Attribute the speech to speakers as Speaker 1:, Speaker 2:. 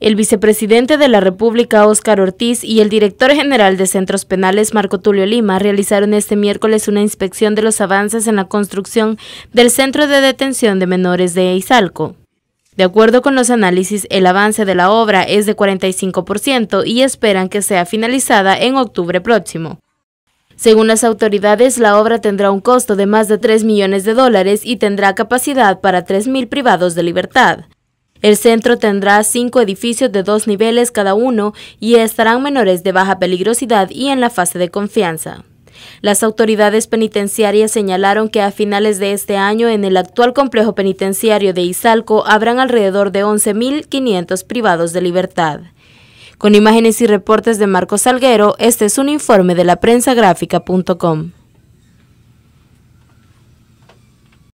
Speaker 1: El vicepresidente de la República, Óscar Ortiz, y el director general de Centros Penales, Marco Tulio Lima, realizaron este miércoles una inspección de los avances en la construcción del Centro de Detención de Menores de Eizalco. De acuerdo con los análisis, el avance de la obra es de 45% y esperan que sea finalizada en octubre próximo. Según las autoridades, la obra tendrá un costo de más de 3 millones de dólares y tendrá capacidad para 3.000 privados de libertad. El centro tendrá cinco edificios de dos niveles cada uno y estarán menores de baja peligrosidad y en la fase de confianza. Las autoridades penitenciarias señalaron que a finales de este año en el actual complejo penitenciario de Izalco habrán alrededor de 11.500 privados de libertad. Con imágenes y reportes de Marcos Salguero, este es un informe de la